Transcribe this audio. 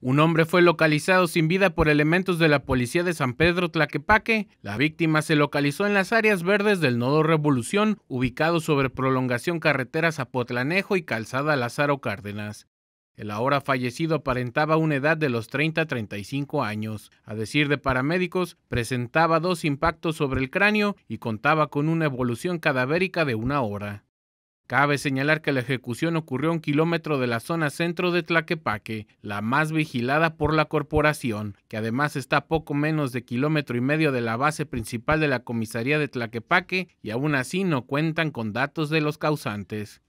Un hombre fue localizado sin vida por elementos de la policía de San Pedro Tlaquepaque. La víctima se localizó en las áreas verdes del nodo Revolución, ubicado sobre prolongación carretera Zapotlanejo y calzada Lázaro Cárdenas. El ahora fallecido aparentaba una edad de los 30 a 35 años. A decir de paramédicos, presentaba dos impactos sobre el cráneo y contaba con una evolución cadavérica de una hora. Cabe señalar que la ejecución ocurrió a un kilómetro de la zona centro de Tlaquepaque, la más vigilada por la corporación, que además está a poco menos de kilómetro y medio de la base principal de la comisaría de Tlaquepaque y aún así no cuentan con datos de los causantes.